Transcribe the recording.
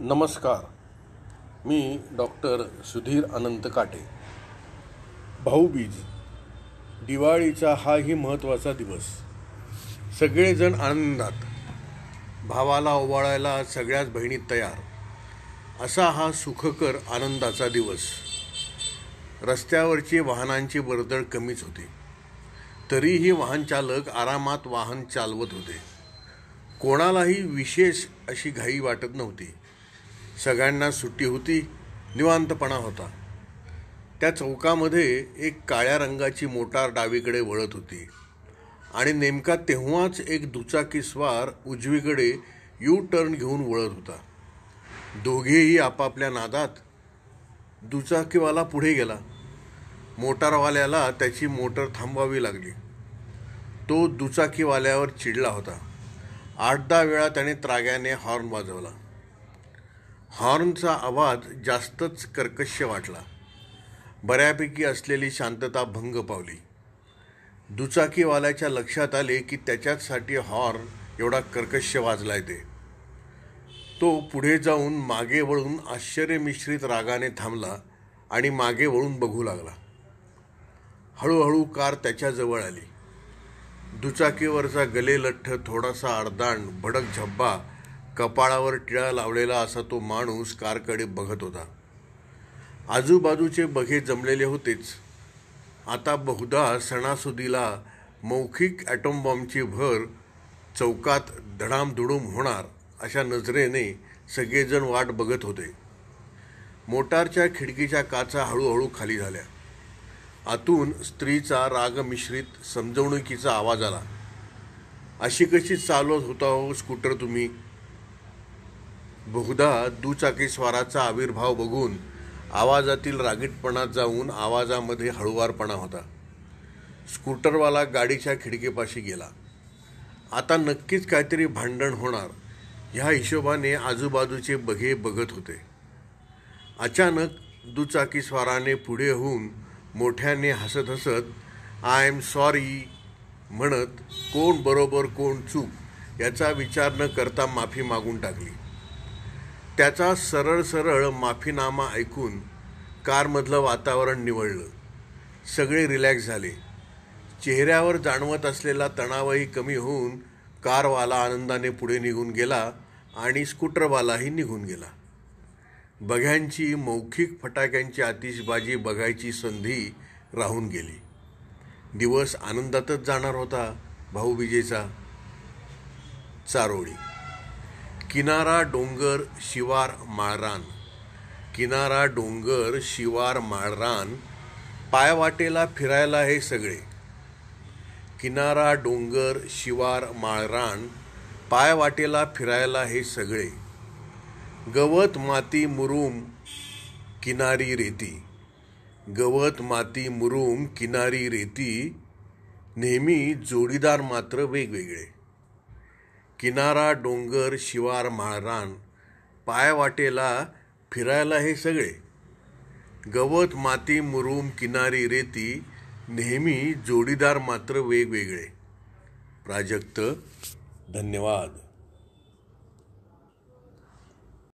नमस्कार मी डॉक्टर सुधीर अनंत काटे भाऊबीज दिवाळीचा हाही महत्त्वाचा दिवस सगळेजण आनंदात भावाला ओवाळायला सगळ्याच बहिणी तयार असा हा सुखकर आनंदाचा दिवस रस्त्यावरची वाहनांची वर्दळ कमीच होती तरीही वाहनचालक आरामात वाहन चालवत होते कोणालाही विशेष अशी घाई वाटत नव्हती सगळ्यांना सुट्टी होती निवांतपणा होता त्या चौकामध्ये एक काळ्या रंगाची मोटार डावीकडे वळत होती आणि नेमका तेव्हाच एक दुचाकी स्वार उजवीकडे यू टर्न घेऊन वळत होता दोघेही आपापल्या नादात दुचाकीवाला पुढे गेला मोटारवाल्याला त्याची मोटर थांबवावी लागली तो दुचाकीवाल्यावर चिडला होता आठ दहा वेळा त्याने त्राग्याने हॉर्न वाजवला हॉर्नचा आवाज जास्तच कर्कश्य वाटला बऱ्यापैकी असलेली शांतता भंग पावली दुचाकीवाल्याच्या लक्षात आले की त्याच्यासाठी हॉर्न एवढा कर्कश्य वाजलाय ते तो पुढे जाऊन मागे वळून आश्चर्यमिश्रित रागाने थांबला आणि मागे वळून बघू लागला हळूहळू कार त्याच्याजवळ आली दुचाकीवरचा गले लठ्ठ थोडासा अर्धाण भडक झब्बा कपाळावर टिळा लावलेला असा तो माणूस कारकडे बघत होता आजूबाजूचे बघे जमलेले होतेच आता बहुधा सणासुदीला मौखिक ॲटोमबॉम्बची भर चौकात धडामधुडूम होणार अशा नजरेने सगळेजण वाट बघत होते मोटारच्या खिडकीच्या काचा हळूहळू खाली झाल्या आतून स्त्रीचा रागमिश्रित समजवणुकीचा आवाज आला अशी कशी चालवत होता हो स्कूटर तुम्ही बहुधा दुचाकीस्वाराचा आविर्भाव बघून आवाजातील रागीटपणात जाऊन आवाजामध्ये हळुवारपणा होता स्कूटरवाला गाडीच्या खिडकीपाशी गेला आता नक्कीच काहीतरी भांडण होणार ह्या हिशोबाने आजूबाजूचे बघे बघत होते अचानक दुचाकीस्वाराने पुढे होऊन मोठ्याने हसत हसत आय एम सॉरी म्हणत कोण बरोबर कोण चूक याचा विचार न करता माफी मागून टाकली त्याचा सरळ सरळ माफीनामा ऐकून कारमधलं वातावरण निवडलं सगळे रिलॅक्स झाले चेहऱ्यावर जाणवत असलेला तणावही कमी होऊन कारवाला आनंदाने पुढे निघून गेला आणि स्कूटरवालाही निघून गेला बघ्यांची मौखिक फटाक्यांची आतिषबाजी बघायची संधी राहून गेली दिवस आनंदातच जाणार होता भाऊबीजेचा चारोळी किनारा डोंगर शिवार माळरान किनारा डोंगर शिवार माळरान पायवाटेला फिरायला हे सगळे किनारा डोंगर शिवार माळरान पायवाटेला फिरायला हे सगळे गवत माती मुरूम किनारी रेती गवत माती मुरूम किनारी रेती नेहमी जोडीदार मात्र वेगवेगळे किनारा डोंगर शिवार माळरान पायवाटेला फिरायला हे सगळे गवत माती मुरूम किनारी रेती नेहमी जोडीदार मात्र वेगवेगळे प्राजक्त धन्यवाद